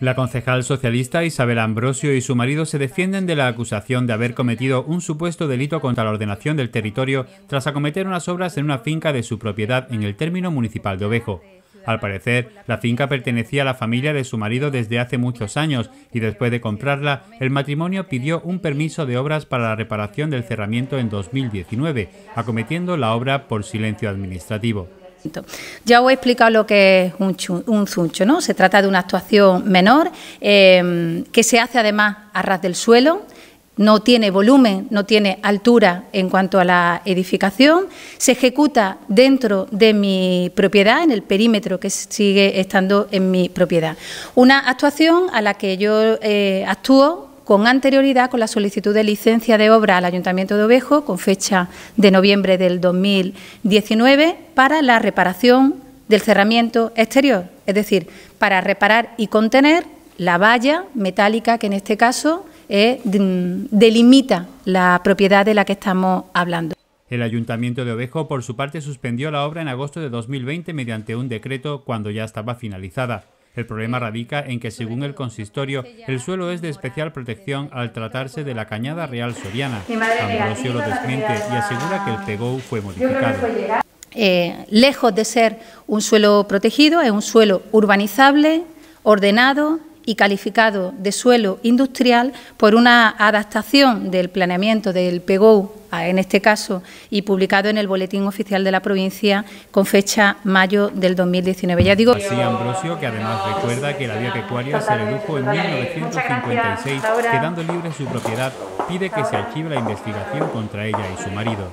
La concejal socialista Isabel Ambrosio y su marido se defienden de la acusación de haber cometido un supuesto delito contra la ordenación del territorio tras acometer unas obras en una finca de su propiedad en el término municipal de Ovejo. Al parecer, la finca pertenecía a la familia de su marido desde hace muchos años y después de comprarla, el matrimonio pidió un permiso de obras para la reparación del cerramiento en 2019, acometiendo la obra por silencio administrativo. Ya os he explicado lo que es un, zuncho, ¿no? Se trata de una actuación menor em, que se hace además a ras del suelo, no tiene volumen, no tiene altura en cuanto a la edificación, se ejecuta dentro de mi propiedad, en el perímetro que sigue estando en mi propiedad. Una actuación a la que yo eh, actúo con anterioridad con la solicitud de licencia de obra al Ayuntamiento de Ovejo, con fecha de noviembre del 2019, para la reparación del cerramiento exterior, es decir, para reparar y contener la valla metálica que en este caso eh, mm, delimita la propiedad de la que estamos hablando. El Ayuntamiento de Ovejo, por su parte, suspendió la obra en agosto de 2020 mediante un decreto cuando ya estaba finalizada. El problema radica en que, según el consistorio, el suelo es de especial protección al tratarse de la cañada real soriana. Ambrosio lo desmiente y asegura que el PEGOU fue modificado. Eh, lejos de ser un suelo protegido, es un suelo urbanizable, ordenado, y calificado de suelo industrial por una adaptación del planeamiento del PEGOU, en este caso, y publicado en el Boletín Oficial de la Provincia con fecha mayo del 2019. Ya digo... Así Ambrosio, que además recuerda que la vía pecuaria se redujo en 1956, quedando libre su propiedad, pide que se archive la investigación contra ella y su marido.